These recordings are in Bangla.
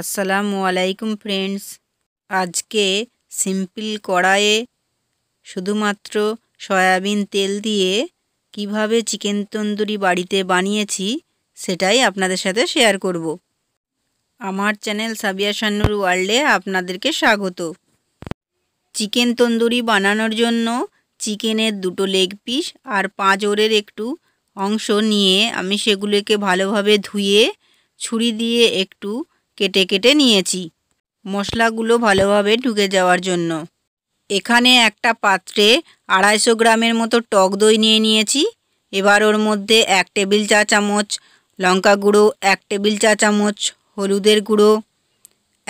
আসসালামু আলাইকুম ফ্রেন্ডস আজকে সিম্পল কড়াইয়ে শুধুমাত্র সয়াবিন তেল দিয়ে কিভাবে চিকেন তন্দুরি বাড়িতে বানিয়েছি সেটাই আপনাদের সাথে শেয়ার করব আমার চ্যানেল সাবিয়া সান্নুর ওয়ার্ল্ডে আপনাদেরকে স্বাগত চিকেন তন্দুরি বানানোর জন্য চিকেনের দুটো লেগ পিস আর পাঁচ ওরের একটু অংশ নিয়ে আমি সেগুলোকে ভালোভাবে ধুয়ে ছুরি দিয়ে একটু কেটে কেটে নিয়েছি মশলাগুলো ভালোভাবে ঢুকে যাওয়ার জন্য এখানে একটা পাত্রে আড়াইশো গ্রামের মতো টক দই নিয়ে নিয়েছি এবার ওর মধ্যে এক টেবিল চা চামচ লঙ্কা গুঁড়ো এক টেবিল চা চামচ হলুদের গুঁড়ো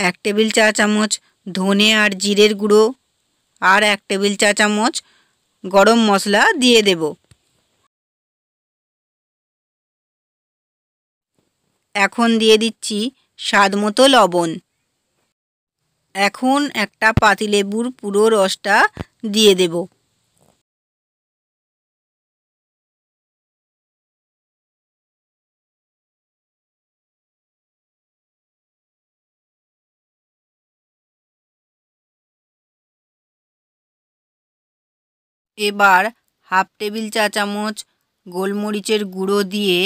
এক টেবিল চা চামচ ধনে আর জিরের গুঁড়ো আর এক টেবিল চা চামচ গরম মশলা দিয়ে দেব এখন দিয়ে দিচ্ছি স্বাদমতো লবণ এখন একটা পাতিলেবুর পুরো রসটা দিয়ে দেব এবার হাফ টেবিল চা চামচ গোলমরিচের গুঁড়ো দিয়ে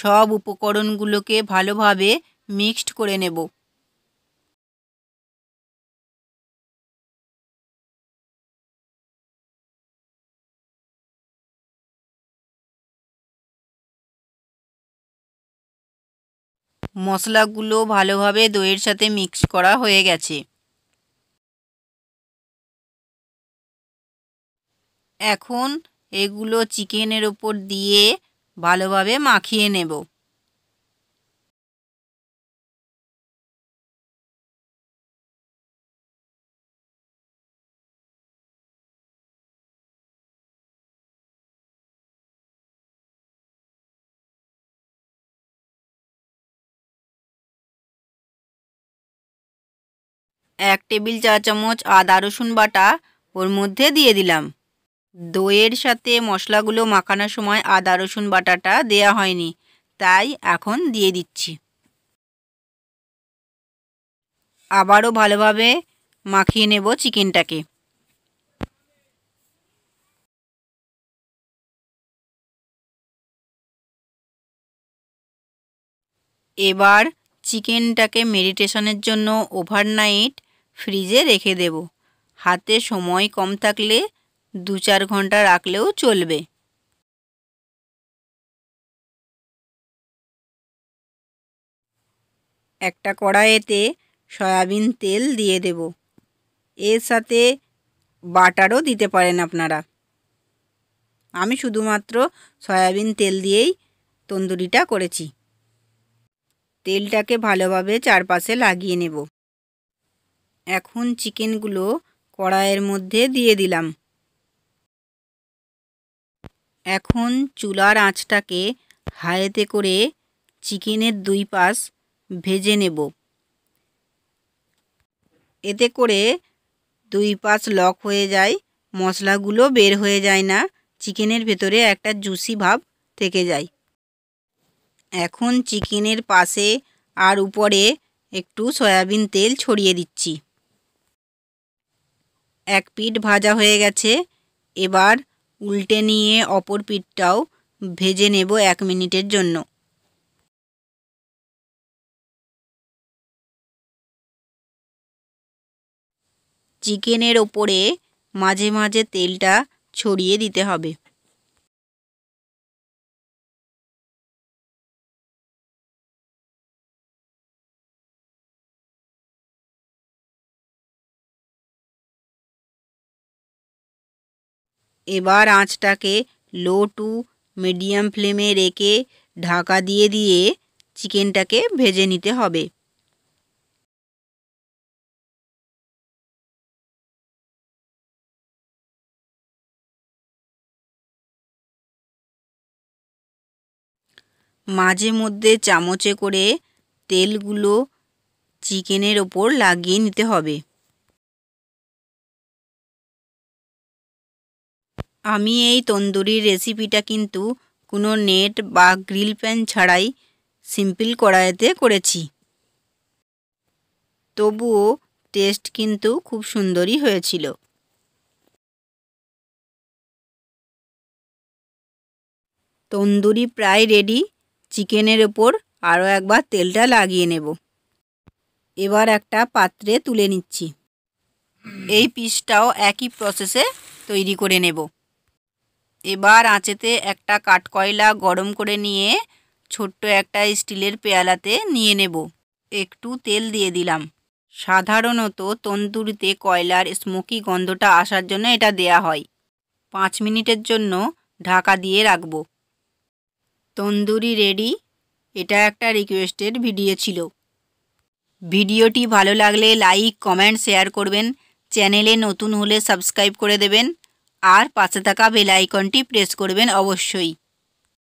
সব উপকরণগুলোকে ভালোভাবে মিক্সড করে নেব মশলাগুলো ভালোভাবে দইয়ের সাথে মিক্স করা হয়ে গেছে এখন এগুলো চিকেনের ওপর দিয়ে ভালোভাবে মাখিয়ে নেব এক টেবিল চা চামচ আদা রসুন বাটা ওর মধ্যে দিয়ে দিলাম দইয়ের সাথে মশলাগুলো মাখানোর সময় আদা রসুন বাটাটা দেয়া হয়নি তাই এখন দিয়ে দিচ্ছি আবারও ভালোভাবে মাখিয়ে নেব চিকেনটাকে এবার চিকেনটাকে মেডিটেশনের জন্য ওভারনাইট ফ্রিজে রেখে দেব হাতে সময় কম থাকলে দু চার ঘন্টা রাখলেও চলবে একটা কড়াইতে সয়াবিন তেল দিয়ে দেব এর সাথে বাটারও দিতে পারেন আপনারা আমি শুধুমাত্র সয়াবিন তেল দিয়েই তন্দুরিটা করেছি তেলটাকে ভালোভাবে চারপাশে লাগিয়ে নেব এখন চিকেনগুলো কড়াইয়ের মধ্যে দিয়ে দিলাম এখন চুলার আঁচটাকে হায়েতে করে চিকেনের দুই পাশ ভেজে নেব এতে করে দুই পাশ লক হয়ে যায় মশলাগুলো বের হয়ে যায় না চিকেনের ভেতরে একটা জুসি ভাব থেকে যায় এখন চিকেনের পাশে আর উপরে একটু সয়াবিন তেল ছড়িয়ে দিচ্ছি এক পিঠ ভাজা হয়ে গেছে এবার উল্টে নিয়ে অপর পিঠটাও ভেজে নেব এক মিনিটের জন্য চিকেনের ওপরে মাঝে মাঝে তেলটা ছড়িয়ে দিতে হবে এবার আঁচটাকে লো টু মিডিয়াম ফ্লেমে রেখে ঢাকা দিয়ে দিয়ে চিকেনটাকে ভেজে নিতে হবে মাঝে মধ্যে চামচে করে তেলগুলো চিকেনের ওপর লাগিয়ে নিতে হবে আমি এই তন্দুরি রেসিপিটা কিন্তু কোনো নেট বা গ্রিল প্যান ছাড়াই সিম্পল কড়াইতে করেছি তবুও টেস্ট কিন্তু খুব সুন্দরই হয়েছিল তন্দুরি প্রায় রেডি চিকেনের ওপর আরও একবার তেলটা লাগিয়ে নেব এবার একটা পাত্রে তুলে নিচ্ছি এই পিসটাও একই প্রসেসে তৈরি করে নেব এবার আঁচেতে একটা কাঠকয়লা গরম করে নিয়ে ছোট্ট একটা স্টিলের পেয়ালাতে নিয়ে নেব একটু তেল দিয়ে দিলাম সাধারণত তন্দুরিতে কয়লার স্মোকি গন্ধটা আসার জন্য এটা দেয়া হয় পাঁচ মিনিটের জন্য ঢাকা দিয়ে রাখব তন্দুরি রেডি এটা একটা রিকোয়েস্টেড ভিডিও ছিল ভিডিওটি ভালো লাগলে লাইক কমেন্ট শেয়ার করবেন চ্যানেলে নতুন হলে সাবস্ক্রাইব করে দেবেন আর পাশে থাকা বেল আইকনটি প্রেস করবেন অবশ্যই